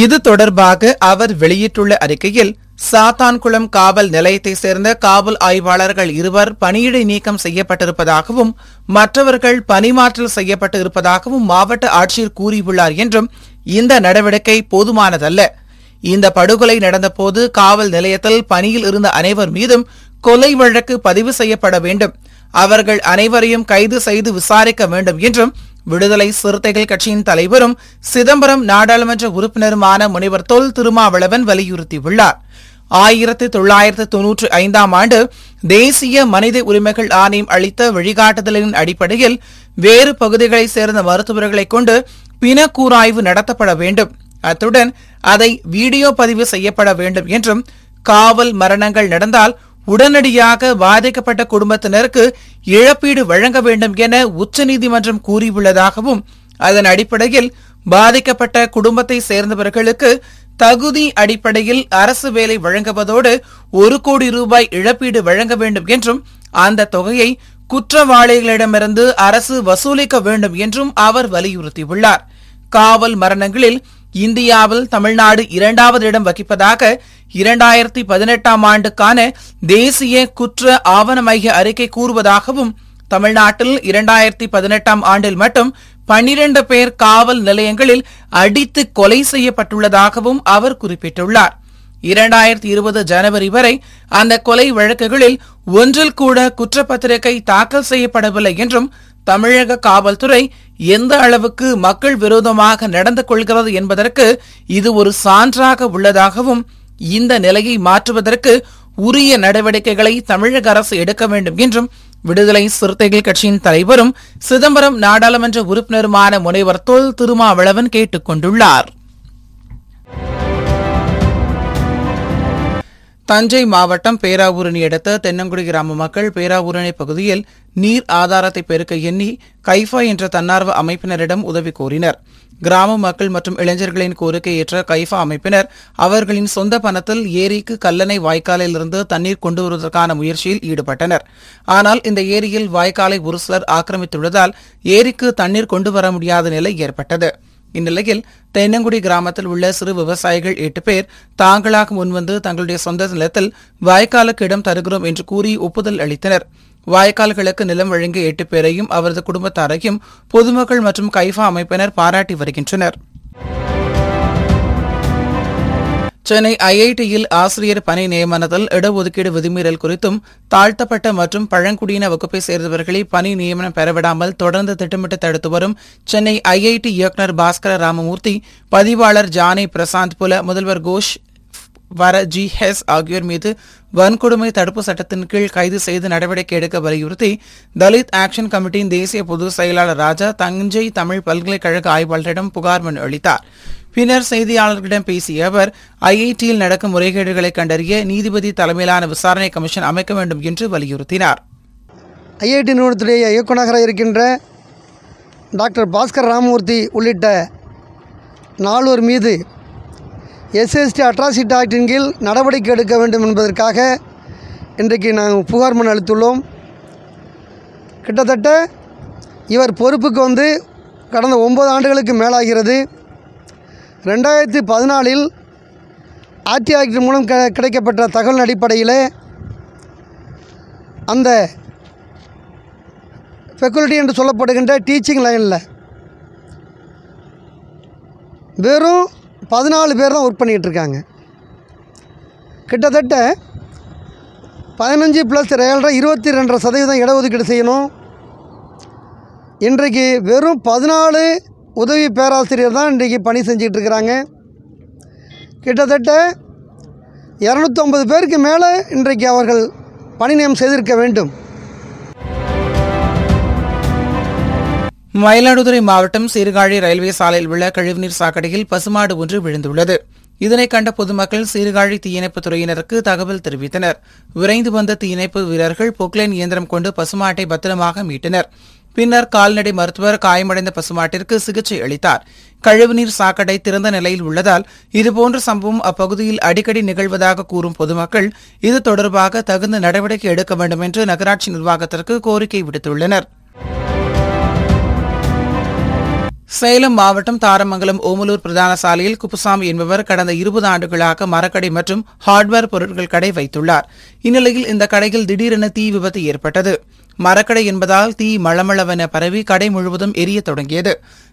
இது தொடர்பாக அவர் வெளியிட்டுள்ள அறிக்கையில் சாத்தான்குளம் காவல் நிலையத்தை சேர்ந்த காவல் ஆய்வாளர்கள் இருவர் பணியிடை நீக்கம் செய்யப்பட்டிருப்பதாகவும் மற்றவர்கள் பணிமாற்றல் செய்யப்பட்டு இருப்பதாகவும் மாவட்ட ஆட்சியர் கூறியுள்ளார் என்றும் இந்த நடவடிக்கை போதுமானதல்ல இந்த படுகொலை நடந்தபோது காவல் நிலையத்தில் பணியில் இருந்த அனைவர் மீதும் கொலை வழக்கு பதிவு செய்யப்பட வேண்டும் அவர்கள் அனைவரையும் கைது செய்து விசாரிக்க வேண்டும் என்றும் விடுதலை சிறுத்தைகள் கட்சியின் தலைவரும் சிதம்பரம் நாடாளுமன்ற உறுப்பினருமான முனைவர் தொல் திருமாவளவன் வலியுறுத்தியுள்ளார் ஆயிரத்தி தொள்ளாயிரத்து தொன்னூற்றி ஐந்தாம் ஆண்டு தேசிய மனித உரிமைகள் ஆணையம் அளித்த வழிகாட்டுதலின் அடிப்படையில் வேறு பகுதிகளைச் சேர்ந்த மருத்துவர்களை கொண்டு பிணக்கூராய்வு நடத்தப்பட வேண்டும் அத்துடன் அதை வீடியோ பதிவு செய்யப்பட வேண்டும் என்றும் காவல் மரணங்கள் நடந்தால் உடனடியாக பாதிக்கப்பட்ட குடும்பத்தினருக்கு இழப்பீடு வழங்க வேண்டும் என உச்சநீதிமன்றம் கூறியுள்ளதாகவும் அதன் அடிப்படையில் பாதிக்கப்பட்ட குடும்பத்தை சேர்ந்தவர்களுக்கு தகுதி அடிப்படையில் அரசு வேலை வழங்குவதோடு ஒரு கோடி ரூபாய் இழப்பீடு வழங்க வேண்டும் என்றும் அந்த தொகையை குற்றவாளிகளிடமிருந்து அரசு வசூலிக்க வேண்டும் என்றும் அவர் வலியுறுத்தியுள்ளார் காவல் மரணங்களில் இந்தியாவில் தமிழ்நாடு இரண்டாவது இடம் வகிப்பதாக இரண்டாயிரத்தி பதினெட்டாம் ஆண்டுக்கான தேசிய குற்ற ஆவண மைய அறிக்கை கூறுவதாகவும் தமிழ்நாட்டில் இரண்டாயிரத்தி பதினெட்டாம் ஆண்டில் மட்டும் பன்னிரண்டு பேர் காவல் நிலையங்களில் அடித்து கொலை செய்யப்பட்டுள்ளதாகவும் அவர் குறிப்பிட்டுள்ளார் இரண்டாயிரத்தி இருபது ஜனவரி வரை அந்த கொலை வழக்குகளில் ஒன்றில் கூட குற்றப்பத்திரிகை தாக்கல் செய்யப்படவில்லை என்றும் தமிழக காவல்துறை எந்த அளவுக்கு மக்கள் விரோதமாக நடந்து கொள்கிறது என்பதற்கு இது ஒரு சான்றாக உள்ளதாகவும் இந்த நிலையை மாற்றுவதற்கு உரிய நடவடிக்கைகளை தமிழக அரசு எடுக்க வேண்டும் என்றும் விடுதலை சிறுத்தைகள் கட்சியின் தலைவரும் சிதம்பரம் நாடாளுமன்ற உறுப்பினருமான முனைவர் தொல் திருமாவளவன் கேட்டுக் கொண்டுள்ளாா் தஞ்சை மாவட்டம் பேராவூரணி அடுத்த தென்னங்குடி கிராம மக்கள் பேராவூரணி பகுதியில் நீர் ஆதாரத்தை பெருக்க எண்ணி கைஃபா என்ற தன்னார்வ அமைப்பினரிடம் உதவி கோரினர் கிராம மக்கள் மற்றும் இளைஞர்களின் கோரிக்கை ஏற்ற கைஃபா அமைப்பினர் அவர்களின் சொந்த பணத்தில் ஏரிக்கு கல்லணை வாய்க்காலிலிருந்து தண்ணீர் கொண்டு வருவதற்கான முயற்சியில் ஈடுபட்டனர் ஆனால் இந்த ஏரியில் வாய்க்காலை ஒரு சிலர் ஆக்கிரமித்துள்ளதால் ஏரிக்கு தண்ணீர் கொண்டு வர முடியாத நிலை ஏற்பட்டது இந்நிலையில் தென்னங்குடி கிராமத்தில் உள்ள சிறு விவசாயிகள் எட்டு பேர் தாங்களாக முன்வந்து தங்களுடைய சொந்த நிலத்தில் வாய்க்காலுக்கு இடம் தருகிறோம் என்று கூறி ஒப்புதல் அளித்தனர் வாய்க்கால்களுக்கு நிலம் வழங்கிய எட்டு பேரையும் அவரது குடும்பத்தாரையும் பொதுமக்கள் மற்றும் கைஃபா அமைப்பினர் பாராட்டி வருகின்றனர் சென்னை ஐஐடியில் ஆசிரியர் பணி நியமனத்தில் இடஒதுக்கீடு விதிமீறல் குறித்தும் தாழ்த்தப்பட்ட மற்றும் பழங்குடியின வகுப்பை சேர்ந்தவர்களை பணி நியமனம் பெறவிடாமல் தொடர்ந்து திட்டமிட்டு தடுத்து வரும் சென்னை ஐஐடி இயக்குநர் பாஸ்கர ராமமூர்த்தி பதிவாளர் ஜானி பிரசாந்த் புல முதல்வர் கோஷ் வர ஜி ஹெஸ் ஆகியோர் மீது வன்கொடுமை தடுப்பு சட்டத்தின் கீழ் கைது செய்து நடவடிக்கை எடுக்க வலியுறுத்தி தலித் ஆக்ஷன் கமிட்டியின் தேசிய பொதுச் செயலாளர் ராஜா தஞ்சை தமிழ் பல்கலைக்கழக ஆய்வாளரிடம் புகார் மனு அளித்தார் பின்னர் செய்தியாளர்களிடம் பேசிய அவர் ஐஐடியில் நடக்கும் முறைகேடுகளை கண்டறிய நீதிபதி தலைமையிலான விசாரணை கமிஷன் அமைக்க வேண்டும் என்று வலியுறுத்தினார் ஐஐடி நிறுவனத்துடைய இயக்குநராக இருக்கின்ற டாக்டர் பாஸ்கர் ராமமூர்த்தி உள்ளிட்ட நால்வர் மீது எஸ்எஸ்டி அட்ராசிட்டி ஆக்டின் கீழ் நடவடிக்கை எடுக்க வேண்டும் என்பதற்காக இன்றைக்கு நாங்கள் புகார் மனு அளித்துள்ளோம் கிட்டத்தட்ட இவர் பொறுப்புக்கு வந்து கடந்த ஒம்பது ஆண்டுகளுக்கு மேலாகிறது ரெண்டாயிரத்தி பதினாலில் ஆர்டி ஆக்ட் மூலம் க கிடைக்கப்பட்ட தகவல் அடிப்படையில் அந்த ஃபெக்குலிட்டி என்று சொல்லப்படுகின்ற டீச்சிங் லைனில் வெறும் பதினாலு பேர் தான் ஒர்க் பண்ணிகிட்ருக்காங்க கிட்டத்தட்ட பதினஞ்சு ப்ளஸ் ஏழரை இருபத்தி ரெண்டரை சதவீதம் இடஒதுக்கீடு செய்யணும் இன்றைக்கு வெறும் பதினாலு உதவி பேராசிரியர் தான் இன்றைக்கு பணி செஞ்சிகிட்ருக்கிறாங்க இருக்கிறாங்க கிட்டத்தட்ட இரநூத்தொம்பது பேருக்கு மேலே இன்றைக்கு அவர்கள் பணி நியமம் செய்திருக்க வேண்டும் மயிலாடுதுறை மாவட்டம் சீர்காழி ரயில்வே சாலையில் உள்ள கழிவுநீர் சாக்கடையில் பசுமாடு ஒன்று விழுந்துள்ளது இதனை கண்ட பொதுமக்கள் சீர்காழி தீயணைப்புத் துறையினருக்கு தகவல் தெரிவித்தனர் விரைந்து வந்த தீயணைப்பு வீரர்கள் பொக்லைன் இயந்திரம் கொண்டு பசுமாட்டை பத்திரமாக மீட்டனர் பின்னர் கால்நடை மருத்துவர் காயமடைந்த பசுமாட்டிற்கு சிகிச்சை அளித்தார் கழிவுநீர் சாக்கடை திறந்த நிலையில் உள்ளதால் இதுபோன்ற சம்பவம் அப்பகுதியில் அடிக்கடி நிகழ்வதாக கூறும் பொதுமக்கள் இது தொடர்பாக தகுந்த நடவடிக்கை எடுக்க வேண்டும் என்று நகராட்சி நிர்வாகத்திற்கு கோரிக்கை விடுத்துள்ளனர் சேலம் மாவட்டம் தாரமங்கலம் ஓமலூர் பிரதான சாலையில் குப்புசாமி என்பவர் கடந்த இருபது ஆண்டுகளாக மரக்கடை மற்றும் ஹார்ட்வேர் பொருட்கள் கடை வைத்துள்ளார் இந்நிலையில் இந்த கடையில் திடீரென தீ விபத்து ஏற்பட்டது மரக்கடை என்பதால் தீ மளமளவென பரவி கடை முழுவதும் எரிய தொடங்கியது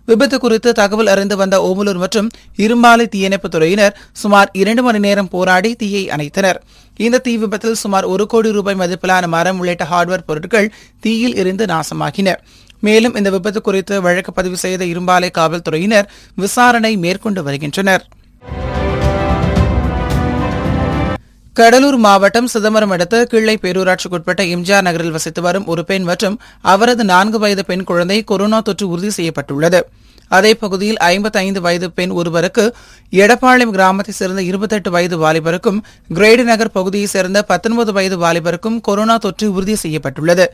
விபத்து குறித்து தகவல் அறிந்து வந்த ஓமலூர் மற்றும் இரும்பாலை தீயணைப்பு துறையினர் சுமார் இரண்டு மணி நேரம் போராடி தீயை அணைத்தனர் இந்த தீ விபத்தில் சுமார் ஒரு கோடி ரூபாய் மதிப்பிலான மரம் உள்ளிட்ட ஹார்ட்வேர் பொருட்கள் தீயில் இருந்து நாசமாகின மேலும் இந்த விபத்து குறித்து வழக்கு பதிவு செய்த இரும்பாலை காவல்துறையினர் விசாரணை மேற்கொண்டு வருகின்றனர் கடலூர் மாவட்டம் சிதம்பரம் அடுத்த கீழை பேரூராட்சிக்குட்பட்ட இம்ஜிஆர் நகரில் வசித்து வரும் ஒரு பெண் மற்றும் அவரது நான்கு வயது பெண் குழந்தை கொரோனா தொற்று உறுதி செய்யப்பட்டுள்ளது அதே பகுதியில் ஐம்பத்தைந்து வயது பெண் ஒருவருக்கு எடப்பாளையம் கிராமத்தை சேர்ந்த இருபத்தெட்டு வயது வாலிபருக்கும் கிரேடு நகர் பகுதியை சேர்ந்த பத்தொன்பது வயது வாலிபருக்கும் கொரோனா தொற்று உறுதி செய்யப்பட்டுள்ளது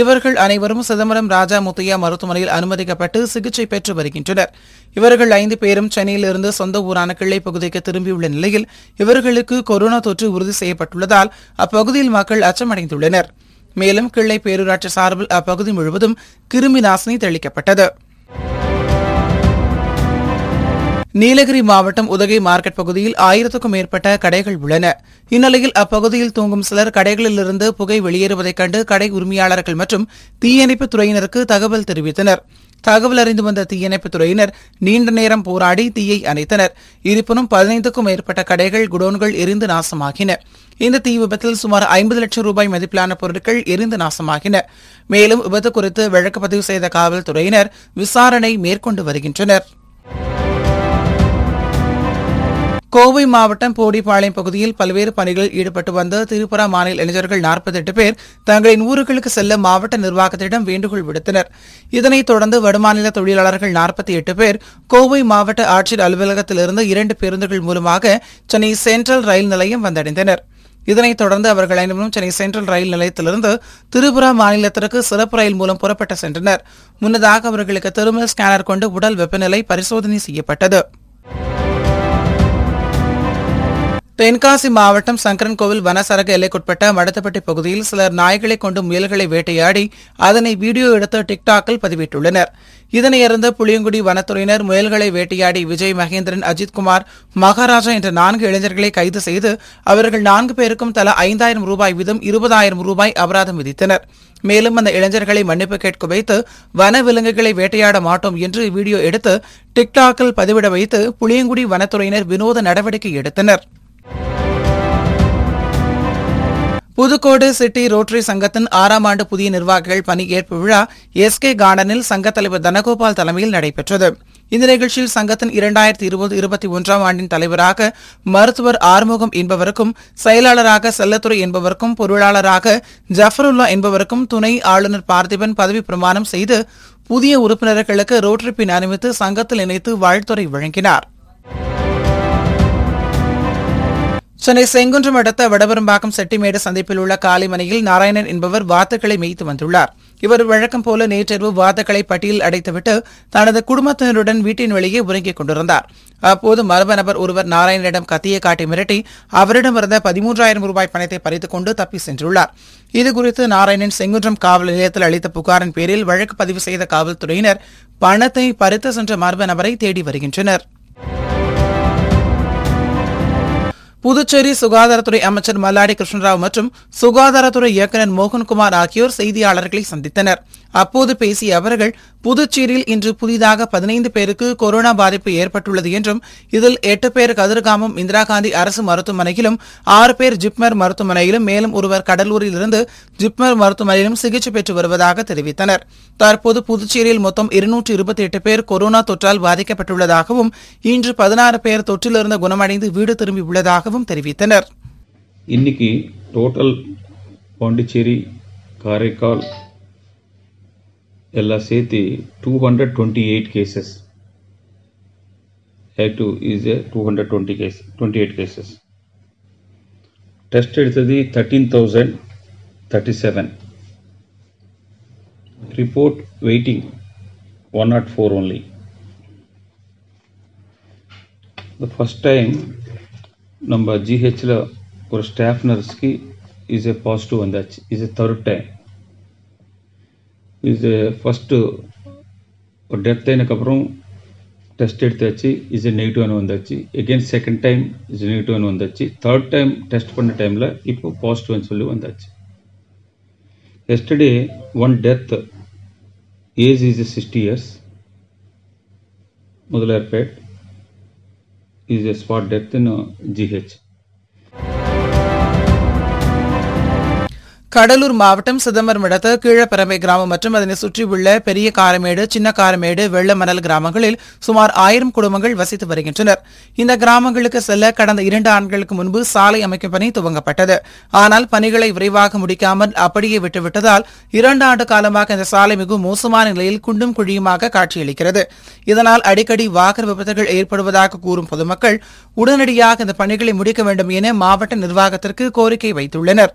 இவர்கள் அனைவரும் சிதம்பரம் ராஜா முத்தையா மருத்துவமனையில் அனுமதிக்கப்பட்டு சிகிச்சை பெற்று வருகின்றனர் இவர்கள் ஐந்து பேரும் சென்னையிலிருந்து சொந்த ஊரான கிள்ளை பகுதிக்கு திரும்பியுள்ள நிலையில் இவர்களுக்கு கொரோனா தொற்று உறுதி செய்யப்பட்டுள்ளதால் அப்பகுதியில் மக்கள் அச்சமடைந்துள்ளனர் மேலும் கிள்ளை பேரூராட்சி சார்பில் அப்பகுதி முழுவதும் கிருமி நாசினி தெளிக்கப்பட்டது நீலகிரி மாவட்டம் உதகை மார்க்கெட் பகுதியில் ஆயிரத்துக்கும் மேற்பட்ட கடைகள் உள்ளன இந்நிலையில் அப்பகுதியில் தூங்கும் சிலர் கடைகளிலிருந்து புகை வெளியேறுவதைக் கண்டு கடை உரிமையாளர்கள் மற்றும் தீயணைப்புத் துறையினருக்கு தகவல் தெரிவித்தனர் தகவல் அறிந்து வந்த தீயணைப்புத் துறையினர் நீண்ட நேரம் போராடி தீயை அணைத்தனர் இருப்பினும் பதினைந்துக்கும் மேற்பட்ட கடைகள் குடோன்கள் எரிந்து நாசமாகின இந்த தீ விபத்தில் சுமார் ஐம்பது லட்சம் ரூபாய் மதிப்பிலான பொருட்கள் எரிந்து நாசமாகின மேலும் விபத்து குறித்து வழக்கு பதிவு செய்த காவல்துறையினர் விசாரணை மேற்கொண்டு வருகின்றனா் கோவை மாவட்டம் போடிப்பாளையம் பகுதியில் பல்வேறு பணிகளில் ஈடுபட்டு வந்த திரிபுரா மாநில இளைஞர்கள் நாற்பத்தெட்டு பேர் தங்களின் ஊர்களுக்கு செல்ல மாவட்ட நிர்வாகத்திடம் வேண்டுகோள் விடுத்தனர் இதனைத் தொடர்ந்து வடமாநில தொழிலாளர்கள் நாற்பத்தி எட்டு பேர் கோவை மாவட்ட ஆட்சியர் அலுவலகத்திலிருந்து இரண்டு பேருந்துகள் மூலமாக சென்னை சென்ட்ரல் ரயில் நிலையம் வந்தடைந்தனர் இதனைத் தொடர்ந்து அவர்கள் அனைவரும் சென்னை சென்ட்ரல் ரயில் நிலையத்திலிருந்து திரிபுரா மாநிலத்திற்கு சிறப்பு ரயில் மூலம் புறப்பட்டு சென்றனர் முன்னதாக அவர்களுக்கு தெருமல் ஸ்கேனர் கொண்டு உடல் வெப்பநிலை பரிசோதனை செய்யப்பட்டது தென்காசி மாவட்டம் சங்கரன் கோவில் வனசரக எல்லைக்குட்பட்ட மடத்தப்பட்டி பகுதியில் சிலர் நாய்களை கொண்டு முயல்களை வேட்டையாடி அதனை வீடியோ எடுத்து டிக்டாக்கில் பதிவிட்டுள்ளனர் இதனையறிந்த புளியங்குடி வனத்துறையினர் முயல்களை வேட்டையாடி விஜய் மகேந்திரன் அஜித்குமார் மகாராஜா என்ற நான்கு இளைஞர்களை கைது செய்து அவர்கள் நான்கு பேருக்கும் தலா ஐந்தாயிரம் ரூபாய் வீதம் இருபதாயிரம் ரூபாய் அபராதம் விதித்தனர் மேலும் அந்த இளைஞர்களை மன்னிப்பு கேட்க வைத்து வன விலங்குகளை வேட்டையாட மாட்டோம் என்று வீடியோ எடுத்து டிக்டாக்கில் பதிவிட வைத்து புளியங்குடி வனத்துறையினர் வினோத நடவடிக்கை எடுத்தனர் புதுக்கோடு சிட்டி ரோட்டரி சங்கத்தின் ஆறாம் ஆண்டு புதிய நிர்வாகிகள் பணியேற்பு விழா எஸ்கே கார்டனில் சங்கத் தலைவர் தனகோபால் தலைமையில் நடைபெற்றது இந்த நிகழ்ச்சியில் சங்கத்தின் இரண்டாயிரத்தி இருபது இருபத்தி ஒன்றாம் ஆண்டின் தலைவராக மருத்துவர் ஆறுமுகம் என்பவருக்கும் செயலாளராக செல்லத்துறை என்பவருக்கும் பொருளாளராக ஜஃபருல்லா என்பவருக்கும் துணை ஆளுநர் பார்த்திபன் பதவி பிரமாணம் செய்து புதிய உறுப்பினர்களுக்கு ரோட்டரி பின் அனுமதித்து சங்கத்தில் இணைத்து வாழ்த்துறை வழங்கினாா் சென்னை செங்குன்றம் அடுத்த வடபெரும்பாக்கம் செட்டிமேடு சந்திப்பில் உள்ள காலிமனையில் நாராயணன் என்பவர் வாத்துக்களை மேய்த்து வந்துள்ளார் இவர் வழக்கம் போல நேற்றிரவு வாத்துக்களை பட்டியல் அடைத்துவிட்டு தனது குடும்பத்தினருடன் வீட்டின் வெளியே உறங்கிக் கொண்டிருந்தார் அப்போது மர்ம நபர் ஒருவர் நாராயணனிடம் கத்தியை காட்டி மிரட்டி அவரிடமிருந்த பதிமூன்றாயிரம் ரூபாய் பணத்தை கொண்டு தப்பி சென்றுள்ளார் இதுகுறித்து நாராயணன் செங்குன்றம் காவல் நிலையத்தில் அளித்த புகாரின் பேரில் வழக்கு பதிவு செய்த காவல்துறையினர் பணத்தை பறித்து சென்ற மர்ம நபரை தேடி வருகின்றனர் புதுச்சேரி சுகாதாரத்துறை அமைச்சர் மல்லாடி கிருஷ்ணராவ் மற்றும் சுகாதாரத்துறை இயக்குநர் மோகன்குமார் ஆகியோர் செய்தியாளர்களை சந்தித்தனர் அப்போது பேசிய அவர்கள் புதுச்சேரியில் இன்று புதிதாக பதினைந்து பேருக்கு கொரோனா பாதிப்பு ஏற்பட்டுள்ளது என்றும் இதில் எட்டு பேர் கதிர்காமம் இந்திரா காந்தி அரசு மருத்துவமனையிலும் ஆறு பேர் ஜிப்மர் மருத்துவமனையிலும் மேலும் ஒருவர் கடலூரில் இருந்து ஜிப்மர் மருத்துவமனையிலும் சிகிச்சை பெற்று வருவதாக தெரிவித்தனர் தற்போது புதுச்சேரியில் மொத்தம் இருநூற்று இருபத்தி எட்டு பேர் கொரோனா தொற்றால் பாதிக்கப்பட்டுள்ளதாகவும் இன்று பதினாறு பேர் தொற்றிலிருந்து குணமடைந்து வீடு திரும்பியுள்ளதாகவும் தெரிவித்தனர் இன்னைக்கு டோட்டல் பாண்டிச்சேரி காரைக்கால் ಎಲ್ಲ ಸೇತಿ two hundred twenty eight cases have to is a two hundred twenty case twenty eight cases test ಇರ್ತದೆ thirteen thousand thirty seven report waiting one not four only first time ನಮ್ಮ ಜಿ ஜிஹெச்சில் ஒரு staff ನರ್ಸ್ಗೆ is a positive ಅಂದಾಚ್ is a third time இது first ஒரு depth అయినக்கப்புறம் test ఎడితే వచ్చి ఇజ్ నెగిటివ్ అని వందొచ్చి again second time is negative అని వందొచ్చి థర్డ్ టైం టెస్ట్ பண்ண டைமில் இப்போ பாசிட்டிவ் అని சொல்லி வந்தாச்சு yesterday one death age is sixty years Mudaliarpet is a spot death in GH Cuddalore மாவட்டம் சிதம்பரம் இடத்த கீழப்பரம்பை கிராமம் மற்றும் அதனை சுற்றியுள்ள பெரிய காரமேடு சின்ன காரமேடு வெள்ளமணல் கிராமங்களில் சுமார் ஆயிரம் குடும்பங்கள் வசித்து வருகின்றனர் இந்த கிராமங்களுக்கு செல்ல கடந்த இரண்டு ஆண்டுகளுக்கு முன்பு சாலை அமைக்கும் பணி துவங்கப்பட்டது ஆனால் பணிகளை விரைவாக முடிக்காமல் அப்படியே விட்டுவிட்டதால் இரண்டு ஆண்டு காலமாக இந்த சாலை மிகவும் மோசமான நிலையில் குண்டும் குழியுமாக காட்சியளிக்கிறது இதனால் அடிக்கடி வாகன விபத்துகள் ஏற்படுவதாக கூறும் பொதுமக்கள் உடனடியாக இந்த பணிகளை முடிக்க வேண்டும் என மாவட்ட நிர்வாகத்திற்கு கோரிக்கை வைத்துள்ளனா்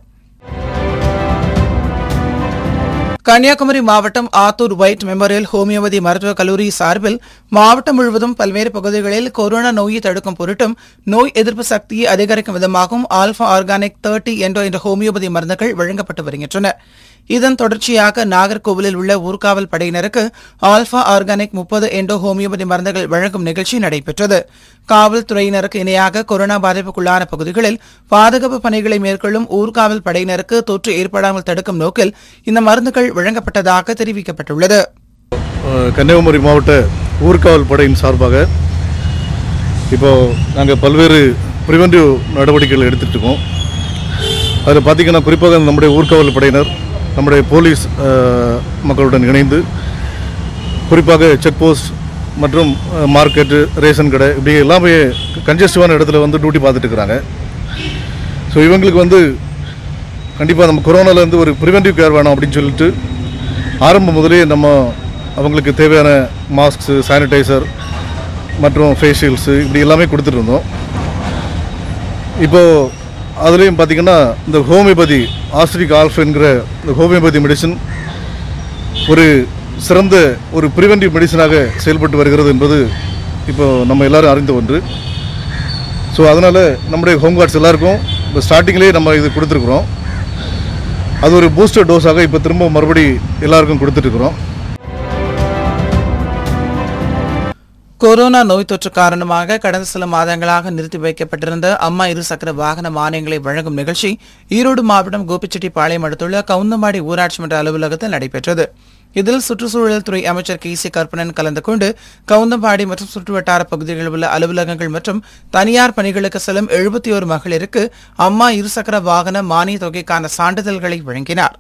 கன்னியாகுமரி மாவட்டம் ஆத்தூர் ஒயிட் மெமோரியல் ஹோமியோபதி மருத்துவக் கல்லூரி சார்பில் மாவட்டம் முழுவதும் பல்வேறு பகுதிகளில் கொரோனா நோயை தடுக்கும் பொருட்டும் நோய் எதிர்ப்பு சக்தியை அதிகரிக்கும் விதமாகவும் ஆல்பா ஆர்கானிக் தேர்ட்டி என்ற ஹோமியோபதி மருந்துகள் வழங்கப்பட்டு வருகின்றன இதன் தொடர்ச்சியாக நாகர்கோவிலில் உள்ள ஊர்காவல் படையினருக்கு ஆல்பா ஆர்கானிக் முப்பது எண்டோ ஹோமியோபதி மருந்துகள் வழங்கும் நிகழ்ச்சி நடைபெற்றது காவல்துறையினருக்கு இணையாக கொரோனா பாதிப்புக்குள்ளான பகுதிகளில் பாதுகாப்பு பணிகளை மேற்கொள்ளும் ஊர்காவல் படையினருக்கு தொற்று ஏற்படாமல் தடுக்கும் நோக்கில் இந்த மருந்துகள் வழங்கப்பட்டதாக தெரிவிக்கப்பட்டுள்ளது கன்னியாகுமரி மாவட்ட ஊர்காவல் படையின் சார்பாக இப்போது நாங்கள் பல்வேறு ப்ரிவென்டிவ் நடவடிக்கைகள் எடுத்துட்டு இருக்கோம் அதில் பார்த்தீங்கன்னா குறிப்பாக நம்முடைய ஊர்காவல் படையினர் நம்முடைய போலீஸ் மக்களுடன் இணைந்து குறிப்பாக செக் போஸ்ட் மற்றும் மார்க்கெட்டு ரேஷன் கடை இப்படி எல்லாமே கன்ஜஸ்டிவான இடத்துல வந்து டியூட்டி பார்த்துட்டு இருக்கிறாங்க ஸோ இவங்களுக்கு வந்து கண்டிப்பாக நம்ம கொரோனாலேருந்து ஒரு ப்ரிவென்டிவ் கேர் வேணும் அப்படின்னு சொல்லிட்டு ஆரம்பம் முதலே நம்ம அவங்களுக்கு தேவையான மாஸ்க்ஸு சானிடைசர் மற்றும் ஃபேஷியல்ஸு இப்படி எல்லாமே கொடுத்துட்டு இருந்தோம் இப்போது அதுலேயும் பார்த்திங்கன்னா இந்த ஹோமியோபதி ஆஸ்ட்ரிக் ஆல்ஃபுங்கிற இந்த ஹோமியோபதி மெடிசன் ஒரு சிறந்த ஒரு ப்ரிவென்டிவ் மெடிசனாக செயல்பட்டு வருகிறது என்பது இப்போ நம்ம எல்லோரும் அறிந்த ஒன்று ஸோ அதனால் நம்முடைய ஹோம் கார்ட்ஸ் எல்லாருக்கும் இப்போ ஸ்டார்டிங்லேயே நம்ம இது கொடுத்துருக்குறோம் அது ஒரு பூஸ்டர் டோஸாக இப்போ திரும்ப மறுபடி எல்லாருக்கும் கொடுத்துட்ருக்குறோம் கொரோனா நோய் தொற்று காரணமாக கடந்த சில மாதங்களாக நிறுத்தி வைக்கப்பட்டிருந்த அம்மா இருசக்கர வாகன மானியங்களை வழங்கும் நிகழ்ச்சி ஈரோடு மாவட்டம் கோபிச்செட்டிப்பாளையம் அடுத்துள்ள கவுந்தமாடி ஊராட்சி மன்ற அலுவலகத்தில் நடைபெற்றது இதில் சுற்றுச்சூழல் துறை அமைச்சர் கே சி கற்பனன் கலந்து கொண்டு கவுந்தம்பாடி மற்றும் சுற்றுவட்டார பகுதிகளில் உள்ள அலுவலகங்கள் மற்றும் தனியார் பணிகளுக்கு செல்லும் எழுபத்தி ஒரு மகளிருக்கு அம்மா இருசக்கர வாகன மானிய தொகைக்கான சான்றிதழ்களை வழங்கினார்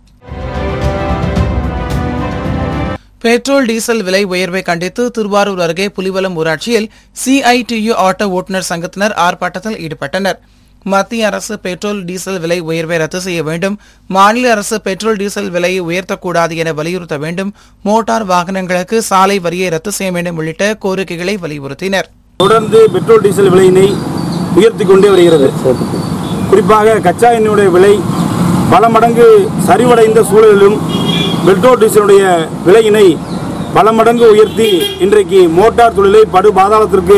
பெட்ரோல் டீசல் விலை உயர்வை கண்டித்து திருவாரூர் அருகே புலிவலம் ஊராட்சியில் சிஐடியு ஆட்டோ ஓட்டுநர் சங்கத்தினர் ஆர்ப்பாட்டத்தில் ஈடுபட்டனர் மத்திய அரசு பெட்ரோல் டீசல் விலை உயர்வை ரத்து செய்ய வேண்டும் மாநில அரசு பெட்ரோல் டீசல் விலையை உயர்த்தக்கூடாது என வலியுறுத்த வேண்டும் மோட்டார் வாகனங்களுக்கு சாலை வரியை ரத்து செய்ய வேண்டும் உள்ளிட்ட கோரிக்கைகளை வலியுறுத்தினர் தொடர்ந்து பெட்ரோல் டீசல் விலையினை உயர்த்தி கொண்டே வருகிறது குறிப்பாக கச்சா எண்ணெயுடைய விலை பல மடங்கு சரிவடைந்த சூழலிலும் பெட்ரோல் டீசலுடைய விலையினை பல மடங்கு உயர்த்தி இன்றைக்கு மோட்டார் தொழிலை படு பாதாளத்திற்கு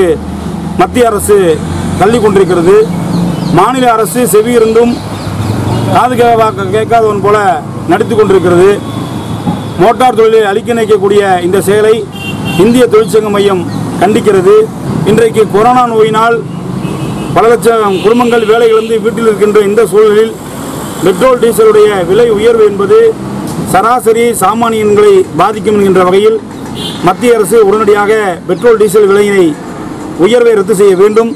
மத்திய அரசு தள்ளி கொண்டிருக்கிறது மாநில அரசு செவியிருந்தும் காது கேட்காதவன் போல நடித்து கொண்டிருக்கிறது மோட்டார் தொழிலை அழிக்க நினைக்கக்கூடிய இந்த செயலை இந்திய தொழிற்சங்க மையம் கண்டிக்கிறது இன்றைக்கு கொரோனா நோயினால் பல லட்சம் குடும்பங்கள் வேலை இழந்து வீட்டில் இருக்கின்ற இந்த சூழலில் பெட்ரோல் டீசலுடைய விலை உயர்வு என்பது சராசரி சாமானியன்களை பாதிக்கும் என்கின்ற வகையில் மத்திய அரசு உடனடியாக பெட்ரோல் டீசல் விலையினை உயர்வை ரத்து செய்ய வேண்டும்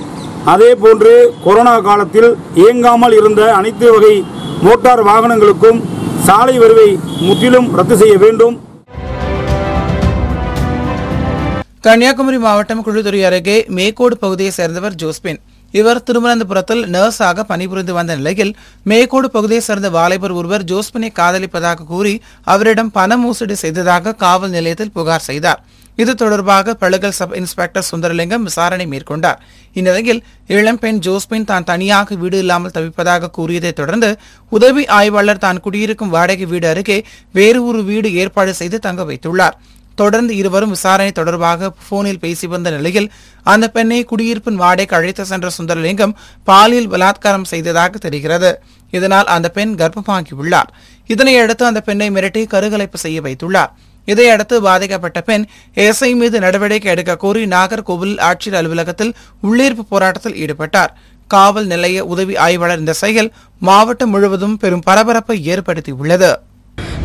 அதே போன்று கொரோனா காலத்தில் இயங்காமல் இருந்த அனைத்து வகை மோட்டார் வாகனங்களுக்கும் சாலை வருவை முற்றிலும் ரத்து செய்ய வேண்டும் கன்னியாகுமரி மாவட்டம் குழுதுறை அருகே மேக்கோடு பகுதியைச் சேர்ந்தவர் ஜோஸ்பின் இவர் திருமனந்தபுரத்தில் நர்ஸாக பணிபுரிந்து வந்த நிலையில் மேற்கோடு பகுதியை சேர்ந்த வாலிபர் ஒருவர் ஜோஸ்பினை காதலிப்பதாக கூறி அவரிடம் பண மோசடி செய்ததாக காவல் நிலையத்தில் புகார் செய்தார் இது தொடர்பாக பழுகல் சப் இன்ஸ்பெக்டர் சுந்தரலிங்கம் விசாரணை மேற்கொண்டார் இந்நிலையில் இளம்பெண் ஜோஸ்பின் தான் தனியாக வீடு இல்லாமல் தவிப்பதாக கூறியதை தொடர்ந்து உதவி ஆய்வாளர் தான் குடியிருக்கும் வாடகை வீடு அருகே வேறு ஒரு வீடு ஏற்பாடு செய்து தங்க வைத்துள்ளார் தொடர்ந்து இருவரும் விசாரணை தொடர்பாக போனில் பேசி வந்த நிலையில் அந்த பெண்ணை குடியிருப்பின் வாடகைக்கு அழைத்து சென்ற சுந்தரலிங்கம் பாலியல் பலாத்காரம் செய்ததாக தெரிகிறது இதனால் அந்த பெண் கர்ப்பமாகியுள்ளார் இதனையடுத்து அந்த பெண்ணை மிரட்டி கருகலைப்பு செய்ய வைத்துள்ளார் இதையடுத்து பாதிக்கப்பட்ட பெண் எஸ்ஐ மீது நடவடிக்கை எடுக்க கோரி நாகர்கோவில் ஆட்சியர் அலுவலகத்தில் உள்ளீர்ப்பு போராட்டத்தில் ஈடுபட்டார் காவல் நிலைய உதவி ஆய்வாளர் இந்த செயல் மாவட்டம் முழுவதும் பெரும் பரபரப்பை ஏற்படுத்தியுள்ளது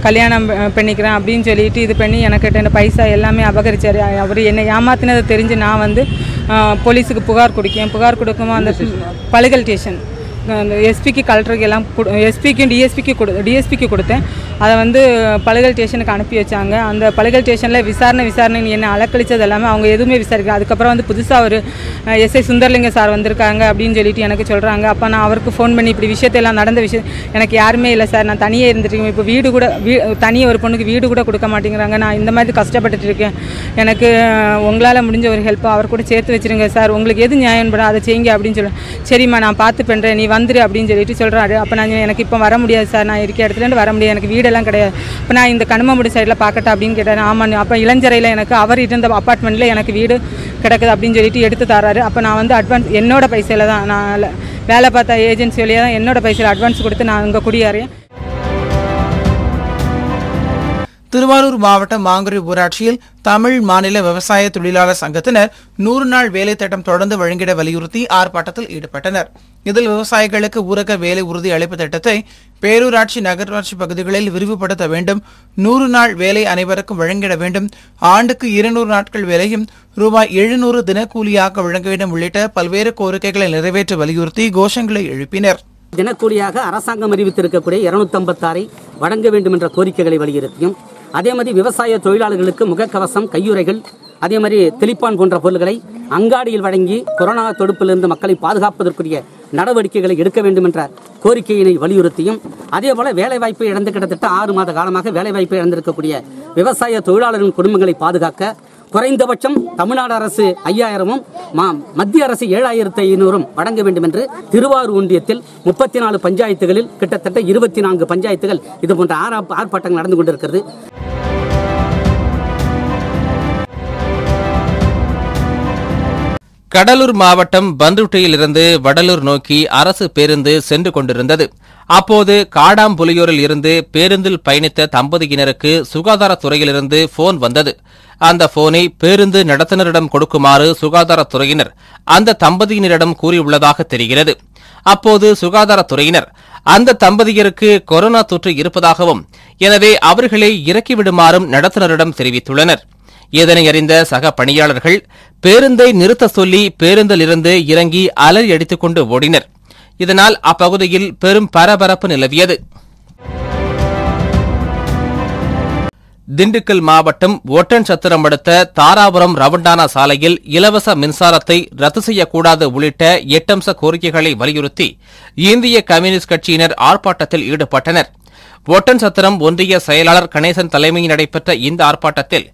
கல்யாணம் பண்ணிக்கிறேன் அப்படின்னு சொல்லிட்டு இது பண்ணி எனக்கிட்ட இந்த பைசா எல்லாமே அபகரிச்சார் அவர் என்னை ஏமாத்தினதை தெரிஞ்சு நான் வந்து போலீஸுக்கு புகார் கொடுக்கேன் புகார் கொடுக்கும்போது அந்த பழுகல் ஸ்டேஷன் அந்த எஸ்பிக்கு கலெக்டருக்கு எல்லாம் எஸ்பிக்கும் டிஎஸ்பிக்கு கொடு டிஎஸ்பிக்கு கொடுத்தேன் அதை வந்து பழுகல் ஸ்டேஷனுக்கு அனுப்பி வச்சாங்க அந்த பழுகல் ஸ்டேஷனில் விசாரணை விசாரணைன்னு என்ன அலக்கழித்தது எல்லாமே அவங்க எதுவுமே விசாரிக்கல அதுக்கப்புறம் வந்து புதுசாக ஒரு எஸ்ஐ சுந்தர்லிங்க சார் வந்திருக்காங்க அப்படின்னு சொல்லிட்டு எனக்கு சொல்கிறாங்க அப்போ நான் அவருக்கு ஃபோன் பண்ணி இப்படி விஷயத்தெல்லாம் நடந்த விஷயம் எனக்கு யாருமே இல்லை சார் நான் தனியே இருந்துட்டு இப்போ வீடு கூட வீ தனியே ஒரு பொண்ணுக்கு வீடு கூட கொடுக்க மாட்டேங்கிறாங்க நான் இந்த மாதிரி கஷ்டப்பட்டுட்டு இருக்கேன் எனக்கு உங்களால் முடிஞ்ச ஒரு ஹெல்ப் அவர் கூட சேர்த்து வச்சுருங்க சார் உங்களுக்கு எது நியாயம் படம் அதை செய்யுங்க அப்படின்னு சொல்லி சரிம்மா நான் பார்த்து பண்ணுறேன் நீ வந்துரு அப்படின்னு சொல்லிட்டு சொல்கிறாரு அப்போ நான் எனக்கு இப்போ வர முடியாது சார் நான் இருக்க இடத்துலேருந்து வர முடியாது எனக்கு வீடெல்லாம் கிடையாது இப்போ நான் இந்த கனிமமுடி சைடில் பார்க்கட்டா அப்படின்னு கேட்டேன் ஆமாம் அப்போ இளஞ்சரையில் எனக்கு அவர் இருந்த அப்பார்ட்மெண்ட்டில் எனக்கு வீடு கிடக்குது அப்படின்னு சொல்லிட்டு எடுத்து தராரு அப்போ நான் வந்து அட்வான்ஸ் என்னோடய பைசையில் தான் நான் வேலை பார்த்த ஏஜென்சி வழியாக தான் என்னோடய பைசையில் அட்வான்ஸ் கொடுத்து நான் அங்கே குடியாரேன் திருவாரூர் மாவட்டம் மாங்குரி ஊராட்சியில் தமிழ் மாநில விவசாய தொழிலாளர் சங்கத்தினர் நூறு நாள் வேலை திட்டம் தொடர்ந்து வழங்கிட வலியுறுத்தி ஆர்ப்பாட்டத்தில் ஈடுபட்டனர் இதில் விவசாயிகளுக்கு ஊரக வேலை உறுதி அளிப்பு திட்டத்தை பேரூராட்சி நகராட்சி பகுதிகளில் விரிவுபடுத்த வேண்டும் நூறு நாள் வேலை அனைவருக்கும் வழங்கிட வேண்டும் ஆண்டுக்கு இருநூறு நாட்கள் வேலையும் ரூபாய் எழுநூறு தினக்கூலியாக வழங்க வேண்டும் உள்ளிட்ட பல்வேறு கோரிக்கைகளை நிறைவேற்ற வலியுறுத்தி கோஷங்களை எழுப்பினர் தினக்கூலியாக அரசாங்கம் அறிவித்திருக்கக்கூடிய இருநூத்தி ஐம்பத்தாறை வழங்க வேண்டும் என்ற கோரிக்கைகளை வலியுறுத்தியும் அதே மாதிரி விவசாய தொழிலாளர்களுக்கு முகக்கவசம் கையுறைகள் அதே மாதிரி தெளிப்பான் போன்ற பொருள்களை அங்காடியில் வழங்கி கொரோனா தொடுப்பிலிருந்து மக்களை பாதுகாப்பதற்குரிய நடவடிக்கைகளை எடுக்க வேண்டும் என்ற கோரிக்கையினை வலியுறுத்தியும் அதே போல வேலைவாய்ப்பை இழந்து கிட்டத்தட்ட ஆறு மாத காலமாக வேலைவாய்ப்பை இழந்திருக்கக்கூடிய விவசாய தொழிலாளர்களின் குடும்பங்களை பாதுகாக்க குறைந்தபட்சம் தமிழ்நாடு அரசு ஐயாயிரமும் மத்திய அரசு ஏழாயிரத்து ஐநூறும் வழங்க வேண்டும் என்று திருவாரூர் ஒன்றியத்தில் முப்பத்தி நாலு பஞ்சாயத்துகளில் கிட்டத்தட்ட இருபத்தி நான்கு பஞ்சாயத்துகள் இதுபோன்ற ஆர்ப்பாட்டங்கள் நடந்து கொண்டிருக்கிறது கடலூர் மாவட்டம் பந்துட்டியிலிருந்து வடலூர் நோக்கி அரசு பேருந்து சென்று கொண்டிருந்தது அப்போது காடாம்புலியூரில் இருந்து பேருந்தில் பயணித்த தம்பதியினருக்கு சுகாதாரத்துறையிலிருந்து போன் வந்தது அந்த போனை பேருந்து நடத்துனரிடம் கொடுக்குமாறு சுகாதாரத்துறையினர் அந்த தம்பதியினரிடம் கூறியுள்ளதாக தெரிகிறது அப்போது சுகாதாரத்துறையினர் அந்த தம்பதியருக்கு கொரோனா தொற்று இருப்பதாகவும் எனவே அவர்களை இறக்கிவிடுமாறும் நடத்துனரிடம் தெரிவித்துள்ளனா் இதனை அறிந்த சக பணியாளர்கள் பேருந்தை நிறுத்த சொல்லி பேருந்திலிருந்து இறங்கி அலறி கொண்டு ஓடினர் இதனால் அப்பகுதியில் பெரும் பரபரப்பு நிலவியது திண்டுக்கல் மாவட்டம் ஒட்டன் சத்திரம் அடுத்த தாராபுரம் ரவுண்டானா சாலையில் இலவச மின்சாரத்தை ரத்து செய்யக்கூடாது உள்ளிட்ட எட்டம்ச கோரிக்கைகளை வலியுறுத்தி இந்திய கம்யூனிஸ்ட் கட்சியினர் ஆர்ப்பாட்டத்தில் ஈடுபட்டனா் ஒட்டன் சத்திரம் ஒன்றிய செயலாளர் கணேசன் தலைமையில் நடைபெற்ற இந்த ஆர்ப்பாட்டத்தில்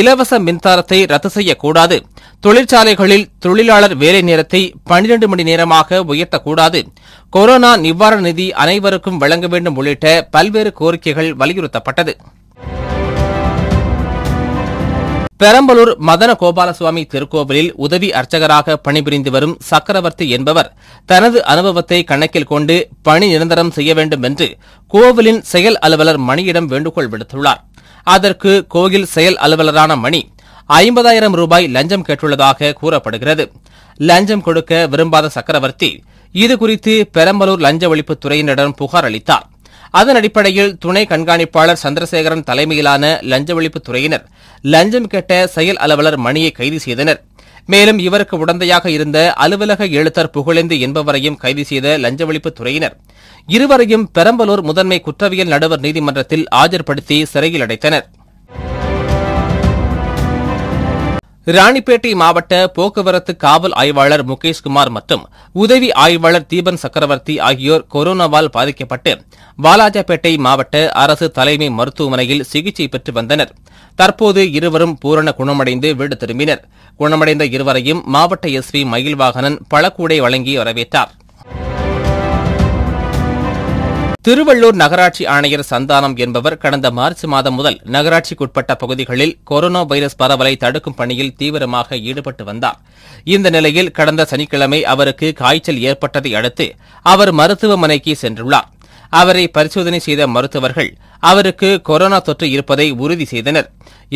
இலவச மின்சாரத்தை ரத்து செய்யக்கூடாது தொழிற்சாலைகளில் தொழிலாளர் வேலை நேரத்தை பனிரண்டு மணி நேரமாக உயர்த்தக்கூடாது கொரோனா நிவாரண நிதி அனைவருக்கும் வழங்க வேண்டும் உள்ளிட்ட பல்வேறு கோரிக்கைகள் வலியுறுத்தப்பட்டது பெரம்பலூர் மதன கோபாலசுவாமி திருக்கோவிலில் உதவி அர்ச்சகராக பணிபுரிந்து வரும் சக்கரவர்த்தி என்பவர் தனது அனுபவத்தை கணக்கில் கொண்டு பணி நிரந்தரம் செய்ய வேண்டும் என்று கோவிலின் செயல் அலுவலர் மணியிடம் வேண்டுகோள் விடுத்துள்ளார் அதற்கு கோயில் செயல் அலுவலரான மணி ஐம்பதாயிரம் ரூபாய் லஞ்சம் கேட்டுள்ளதாக கூறப்படுகிறது லஞ்சம் கொடுக்க விரும்பாத சக்கரவர்த்தி இதுகுறித்து பெரம்பலூர் லஞ்ச ஒழிப்புத்துறையினரிடம் புகார் அளித்தாா் அதன் அடிப்படையில் துணை கண்காணிப்பாளர் சந்திரசேகரன் தலைமையிலான லஞ்ச ஒழிப்பு துறையினர் லஞ்சம் கேட்ட செயல் அலுவலர் மணியை கைது செய்தனர் மேலும் இவருக்கு உடந்தையாக இருந்த அலுவலக எழுத்தர் புகழேந்து என்பவரையும் கைது செய்த லஞ்ச ஒழிப்பு துறையினர் இருவரையும் பெரம்பலூர் முதன்மை குற்றவியல் நடுவர் நீதிமன்றத்தில் ஆஜர்படுத்தி சிறையில் அடைத்தனா் ராணிப்பேட்டை மாவட்ட போக்குவரத்து காவல் ஆய்வாளர் முகேஷ்குமார் மற்றும் உதவி ஆய்வாளர் தீபன் சக்கரவர்த்தி ஆகியோர் கொரோனாவால் பாதிக்கப்பட்டு வாலாஜாபேட்டை மாவட்ட அரசு தலைமை மருத்துவமனையில் சிகிச்சை பெற்று வந்தனர் தற்போது இருவரும் பூரண குணமடைந்து வீடு திரும்பினர் குணமடைந்த இருவரையும் மாவட்ட எஸ்பி மயில்வாகனன் பழக்கூடை வழங்கி வரவேற்றாா் திருவள்ளூர் நகராட்சி ஆணையர் சந்தானம் என்பவர் கடந்த மார்ச் மாதம் முதல் நகராட்சிக்குட்பட்ட பகுதிகளில் கொரோனா வைரஸ் பரவலை தடுக்கும் பணியில் தீவிரமாக ஈடுபட்டு வந்தார் இந்த நிலையில் கடந்த சனிக்கிழமை அவருக்கு காய்ச்சல் ஏற்பட்டதை அடுத்து அவர் மருத்துவமனைக்கு சென்றுள்ளார் அவரை பரிசோதனை செய்த மருத்துவர்கள் அவருக்கு கொரோனா தொற்று இருப்பதை உறுதி செய்தனர்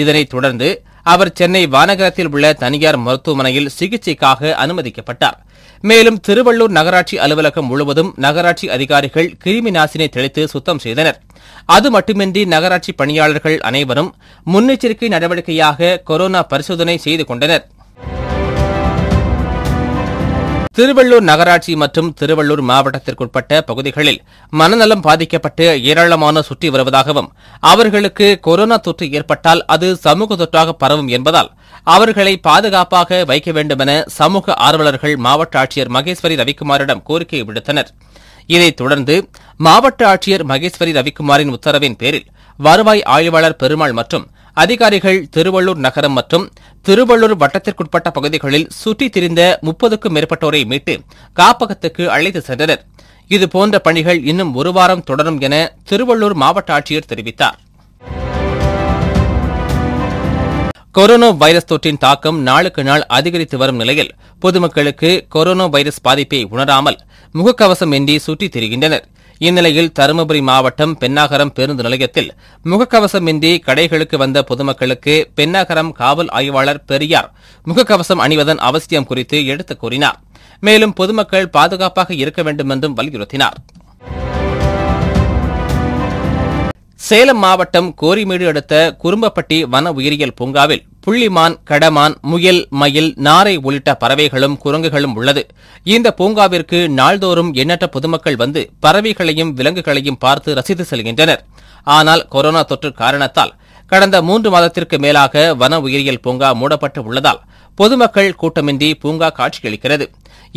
இதனைத் தொடர்ந்து அவர் சென்னை வானகரத்தில் உள்ள தனியார் மருத்துவமனையில் சிகிச்சைக்காக அனுமதிக்கப்பட்டாா் மேலும் திருவள்ளூர் நகராட்சி அலுவலகம் முழுவதும் நகராட்சி அதிகாரிகள் கிருமி நாசினை தெளித்து சுத்தம் செய்தனர் அது மட்டுமின்றி நகராட்சி பணியாளர்கள் அனைவரும் முன்னெச்சரிக்கை நடவடிக்கையாக கொரோனா பரிசோதனை செய்து கொண்டனர் திருவள்ளூர் நகராட்சி மற்றும் திருவள்ளூர் மாவட்டத்திற்குட்பட்ட பகுதிகளில் மனநலம் பாதிக்கப்பட்டு ஏராளமான சுற்றி வருவதாகவும் அவர்களுக்கு கொரோனா தொற்று ஏற்பட்டால் அது சமூக தொற்றாக பரவும் என்பதால் அவர்களை பாதுகாப்பாக வைக்க வேண்டுமென சமூக ஆர்வலர்கள் மாவட்ட ஆட்சியர் மகேஸ்வரி ரவிக்குமாரிடம் கோரிக்கை விடுத்தனர் இதைத் தொடர்ந்து மாவட்ட ஆட்சியர் மகேஸ்வரி ரவிக்குமாரின் உத்தரவின் பேரில் வருவாய் ஆய்வாளர் பெருமாள் மற்றும் அதிகாரிகள் திருவள்ளூர் நகரம் மற்றும் திருவள்ளூர் வட்டத்திற்குட்பட்ட பகுதிகளில் சுற்றித் திரிந்த முப்பதுக்கும் மேற்பட்டோரை மீட்டு காப்பகத்துக்கு அழைத்து சென்றனர் இதுபோன்ற பணிகள் இன்னும் ஒரு வாரம் தொடரும் என திருவள்ளூர் மாவட்ட ஆட்சியர் தெரிவித்தாா் கொரோனா வைரஸ் தொற்றின் தாக்கம் நாளுக்கு நாள் அதிகரித்து வரும் நிலையில் பொதுமக்களுக்கு கொரோனா வைரஸ் பாதிப்பை உணராமல் முகக்கவசம் இன்றி சுற்றித் திரிகின்றனர் இந்நிலையில் தருமபுரி மாவட்டம் பெண்ணாகரம் பேருந்து நிலையத்தில் முகக்கவசம் இன்றி கடைகளுக்கு வந்த பொதுமக்களுக்கு பெண்ணாகரம் காவல் ஆய்வாளர் பெரியார் முகக்கவசம் அணிவதன் அவசியம் குறித்து எடுத்துக் கூறினார் மேலும் பொதுமக்கள் பாதுகாப்பாக இருக்க வேண்டும் என்றும் வலியுறுத்தினாா் சேலம் மாவட்டம் கோரிமேடு அடுத்த குறும்பப்பட்டி வன உயிரியல் பூங்காவில் புள்ளிமான் கடமான் முயல் மயில் நாரை உள்ளிட்ட பறவைகளும் குரங்குகளும் உள்ளது இந்த பூங்காவிற்கு நாள்தோறும் எண்ணற்ற பொதுமக்கள் வந்து பறவைகளையும் விலங்குகளையும் பார்த்து ரசித்து செல்கின்றனர் ஆனால் கொரோனா தொற்று காரணத்தால் கடந்த மூன்று மாதத்திற்கு மேலாக வன உயிரியல் பூங்கா மூடப்பட்டு உள்ளதால் பொதுமக்கள் கூட்டமின்றி பூங்கா காட்சியளிக்கிறது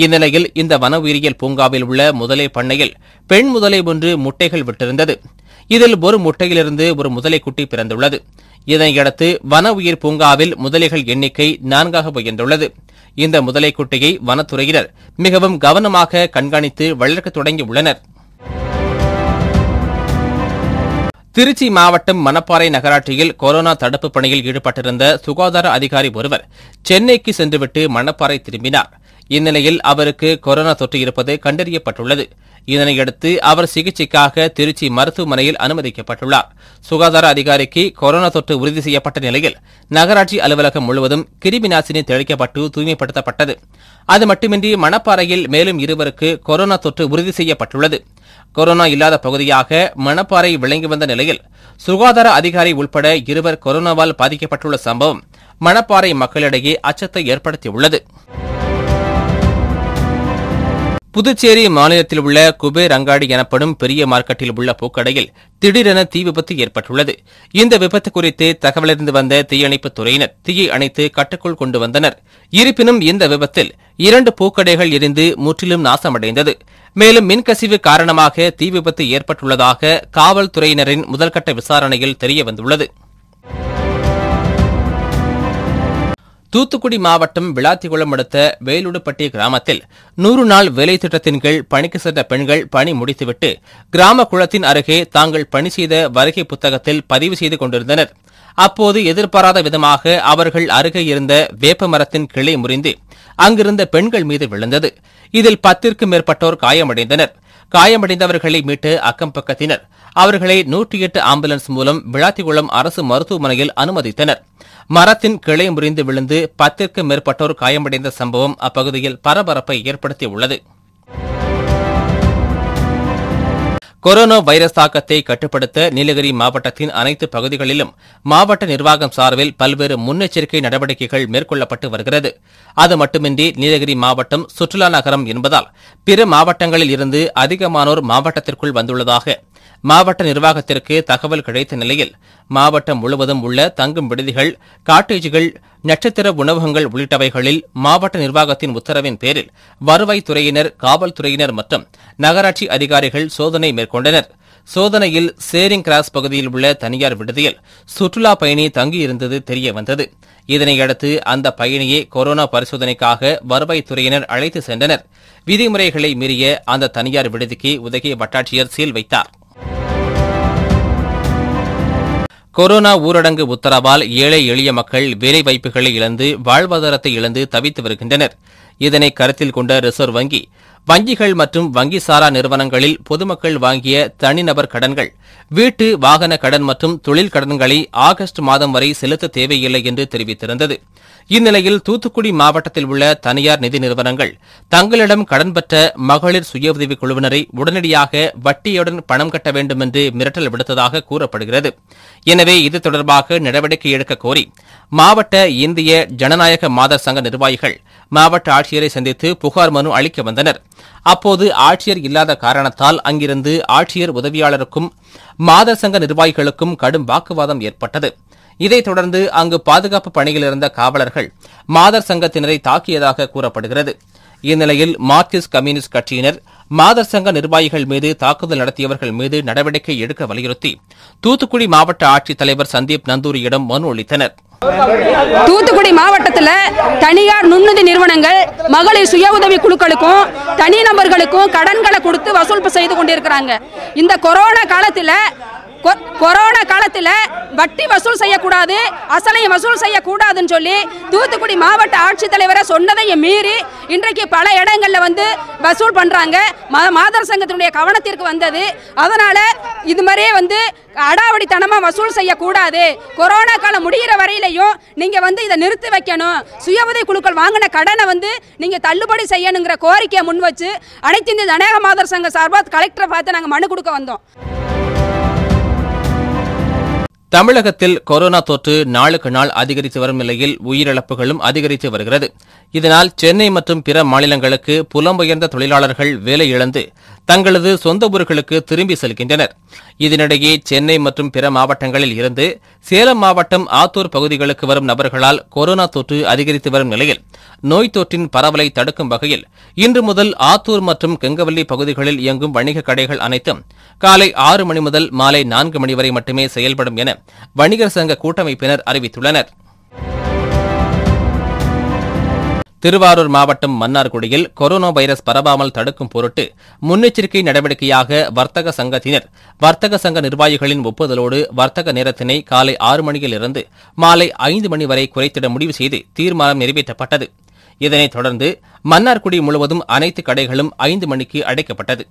இந்நிலையில் இந்த வன உயிரியல் பூங்காவில் உள்ள முதலை பண்ணையில் பெண் முதலை ஒன்று முட்டைகள் விட்டிருந்தது இதில் ஒரு முட்டையிலிருந்து ஒரு முதலை குட்டி பிறந்துள்ளது இதனையடுத்து வன உயிர் பூங்காவில் முதலைகள் எண்ணிக்கை நான்காக உயர்ந்துள்ளது இந்த முதலை குட்டியை வனத்துறையினர் மிகவும் கவனமாக கண்காணித்து வளர்க்க தொடங்கியுள்ளனர் திருச்சி மாவட்டம் மணப்பாறை நகராட்சியில் கொரோனா தடுப்பு பணியில் ஈடுபட்டிருந்த சுகாதார அதிகாரி ஒருவர் சென்னைக்கு சென்றுவிட்டு மணப்பாறை திரும்பினார் இந்நிலையில் அவருக்கு கொரோனா தொற்று இருப்பது கண்டறியப்பட்டுள்ளது இதனையடுத்து அவர் சிகிச்சைக்காக திருச்சி மருத்துவமனையில் அனுமதிக்கப்பட்டுள்ளார் சுகாதார அதிகாரிக்கு கொரோனா தொற்று உறுதி செய்யப்பட்ட நிலையில் நகராட்சி அலுவலகம் முழுவதும் கிருமி நாசினி தெளிக்கப்பட்டு தூய்மைப்படுத்தப்பட்டது அது மட்டுமின்றி மணப்பாறையில் மேலும் இருவருக்கு கொரோனா தொற்று உறுதி செய்யப்பட்டுள்ளது கொரோனா இல்லாத பகுதியாக மணப்பாறை விளங்கி வந்த நிலையில் சுகாதார அதிகாரி உள்பட இருவர் கொரோனாவால் பாதிக்கப்பட்டுள்ள சம்பவம் மணப்பாறை மக்களிடையே அச்சத்தை ஏற்படுத்தியுள்ளது புதுச்சேரி மாநிலத்தில் உள்ள குபேர் அங்காடி எனப்படும் பெரிய மார்க்கெட்டில் உள்ள பூக்கடையில் திடீரென தீ விபத்து ஏற்பட்டுள்ளது இந்த விபத்து குறித்து தகவலறிந்து வந்த தீயணைப்புத் துறையினர் தீயை அணைத்து கட்டுக்குள் கொண்டு வந்தனர் இருப்பினும் இந்த விபத்தில் இரண்டு பூக்கடைகள் எரிந்து முற்றிலும் நாசமடைந்தது மேலும் மின்கசிவு காரணமாக தீ விபத்து ஏற்பட்டுள்ளதாக காவல்துறையினரின் முதல்கட்ட விசாரணையில் தெரியவந்துள்ளது தூத்துக்குடி மாவட்டம் விளாத்திகுளம் அடுத்த வேலுடுப்பட்டி கிராமத்தில் நூறு நாள் வேலை திட்டத்தின் கீழ் பணிக்கு சென்ற பெண்கள் பணி முடித்துவிட்டு கிராம குளத்தின் அருகே தாங்கள் பணி செய்த வருகை புத்தகத்தில் பதிவு செய்து கொண்டிருந்தனர் அப்போது எதிர்பாராத விதமாக அவர்கள் அருகே இருந்த வேப்ப மரத்தின் கிளை முறிந்து அங்கிருந்த பெண்கள் மீது விழுந்தது இதில் பத்திற்கும் மேற்பட்டோர் காயமடைந்தனர் காயமடைந்தவர்களை மீட்டு அக்கம் பக்கத்தினர் அவர்களை நூற்றி எட்டு ஆம்புலன்ஸ் மூலம் விளாத்திக்குளம் அரசு மருத்துவமனையில் அனுமதித்தனர் மரத்தின் கிளை முறிந்து விழுந்து பத்திற்கும் மேற்பட்டோர் காயமடைந்த சம்பவம் அப்பகுதியில் பரபரப்பை ஏற்படுத்தியுள்ளது கொரோனா வைரஸ் தாக்கத்தை கட்டுப்படுத்த நீலகிரி மாவட்டத்தின் அனைத்து பகுதிகளிலும் மாவட்ட நிர்வாகம் சார்பில் பல்வேறு முன்னெச்சரிக்கை நடவடிக்கைகள் மேற்கொள்ளப்பட்டு வருகிறது அது மட்டுமின்றி நீலகிரி மாவட்டம் சுற்றுலா நகரம் என்பதால் பிற மாவட்டங்களில் இருந்து அதிகமானோர் மாவட்டத்திற்குள் வந்துள்ளதாக மாவட்ட நிர்வாகத்திற்கு தகவல் கிடைத்த நிலையில் மாவட்டம் முழுவதும் உள்ள தங்கும் விடுதிகள் காட்டேஜுகள் நட்சத்திர உணவகங்கள் உள்ளிட்டவைகளில் மாவட்ட நிர்வாகத்தின் உத்தரவின் பேரில் வருவாய்த்துறையினர் காவல்துறையினர் மற்றும் நகராட்சி அதிகாரிகள் சோதனை மேற்கொண்டனர் சோதனையில் சேரிங் கிராஸ் பகுதியில் உள்ள தனியார் விடுதியில் சுற்றுலா பயணி தங்கியிருந்தது தெரியவந்தது இதனையடுத்து அந்த பயணியை கொரோனா பரிசோதனைக்காக வருவாய்த்துறையினர் அழைத்து சென்றனர் விதிமுறைகளை மீறிய அந்த தனியார் விடுதிக்கு உதகை வட்டாட்சியர் சீல் வைத்தாா் கொரோனா ஊரடங்கு உத்தரவால் ஏழை எளிய மக்கள் வேலை வாய்ப்புகளை இழந்து வாழ்வாதாரத்தை இழந்து தவித்து வருகின்றனர் இதனை கருத்தில் கொண்ட ரிசர்வ் வங்கி வங்கிகள் மற்றும் வங்கி சாரா நிறுவனங்களில் பொதுமக்கள் வாங்கிய தனிநபர் கடன்கள் வீட்டு வாகன கடன் மற்றும் தொழில் கடன்களை ஆகஸ்ட் மாதம் வரை செலுத்த தேவையில்லை என்று தெரிவித்திருந்தது இந்நிலையில் தூத்துக்குடி மாவட்டத்தில் உள்ள தனியார் நிதி நிறுவனங்கள் தங்களிடம் கடன் பெற்ற மகளிர் சுய உதவிக் குழுவினரை உடனடியாக வட்டியுடன் பணம் கட்ட வேண்டும் என்று மிரட்டல் விடுத்ததாக கூறப்படுகிறது எனவே இது தொடர்பாக நடவடிக்கை எடுக்க கோரி மாவட்ட இந்திய ஜனநாயக மாதர் சங்க நிர்வாகிகள் மாவட்ட ஆட்சியரை சந்தித்து புகார் மனு அளிக்க வந்தனர் அப்போது ஆட்சியர் இல்லாத காரணத்தால் அங்கிருந்து ஆட்சியர் உதவியாளருக்கும் மாதர் சங்க நிர்வாகிகளுக்கும் கடும் வாக்குவாதம் ஏற்பட்டது இதைத் தொடர்ந்து அங்கு பாதுகாப்பு பணியில் இருந்த காவலர்கள் மாதர் சங்கத்தினரை தாக்கியதாக கூறப்படுகிறது இந்நிலையில் மார்க்சிஸ்ட் கம்யூனிஸ்ட் கட்சியினர் மாதர் சங்க நிர்வாகிகள் மீது தாக்குதல் நடத்தியவர்கள் மீது நடவடிக்கை எடுக்க வலியுறுத்தி தூத்துக்குடி மாவட்ட தலைவர் சந்தீப் நந்தூரியிடம் மனு அளித்தனர் தூத்துக்குடி மாவட்டத்தில் தனியார் நுண்ணுதி நிறுவனங்கள் மகளிர் சுய உதவி குழுக்களுக்கும் தனிநபர்களுக்கும் கடன்களை கொடுத்து வசூல் செய்து கொண்டிருக்கிறாங்க இந்த கொரோனா காலத்தில் கொரோனா காலத்தில் வட்டி வசூல் செய்யக்கூடாது அசலையும் வசூல் செய்யக்கூடாதுன்னு சொல்லி தூத்துக்குடி மாவட்ட ஆட்சித்தலைவரை சொன்னதையும் மீறி இன்றைக்கு பல இடங்களில் வந்து வசூல் பண்ணுறாங்க மாதர் சங்கத்தினுடைய கவனத்திற்கு வந்தது அதனால் இது மாதிரியே வந்து அடாவடித்தனமாக வசூல் செய்யக்கூடாது கொரோனா காலம் முடிகிற வரையிலையும் நீங்கள் வந்து இதை நிறுத்தி வைக்கணும் சுய உதவி குழுக்கள் வாங்கின கடனை வந்து நீங்கள் தள்ளுபடி செய்யணுங்கிற கோரிக்கையை முன் வச்சு அனைத்து இந்திய ஜனநாயக மாதர் சங்க சார்பாக கலெக்டரை பார்த்து நாங்கள் மனு கொடுக்க வந்தோம் தமிழகத்தில் கொரோனா தொற்று நாளுக்கு நாள் அதிகரித்து வரும் நிலையில் உயிரிழப்புகளும் அதிகரித்து வருகிறது இதனால் சென்னை மற்றும் பிற மாநிலங்களுக்கு புலம்பெயர்ந்த தொழிலாளர்கள் வேலை இழந்து தங்களது சொந்த ஊர்களுக்கு திரும்பி செல்கின்றனர் இதனிடையே சென்னை மற்றும் பிற மாவட்டங்களில் இருந்து சேலம் மாவட்டம் ஆத்தூர் பகுதிகளுக்கு வரும் நபர்களால் கொரோனா தொற்று அதிகரித்து வரும் நிலையில் நோய் தொற்றின் பரவலை தடுக்கும் வகையில் இன்று முதல் ஆத்தூர் மற்றும் கெங்கவல்லி பகுதிகளில் இயங்கும் வணிக கடைகள் அனைத்தும் காலை ஆறு மணி முதல் மாலை நான்கு மணி வரை மட்டுமே செயல்படும் என வணிகர் சங்க கூட்டமைப்பினர் அறிவித்துள்ளனா் திருவாரூர் மாவட்டம் மன்னார்குடியில் கொரோனா வைரஸ் பரவாமல் தடுக்கும் பொருட்டு முன்னெச்சரிக்கை நடவடிக்கையாக வர்த்தக சங்கத்தினர் வர்த்தக சங்க நிர்வாகிகளின் ஒப்புதலோடு வர்த்தக நேரத்தினை காலை ஆறு மணியிலிருந்து மாலை ஐந்து மணி வரை குறைத்திட முடிவு செய்து தீர்மானம் நிறைவேற்றப்பட்டது இதனைத் தொடர்ந்து மன்னார்குடி முழுவதும் அனைத்து கடைகளும் ஐந்து மணிக்கு அடைக்கப்பட்டது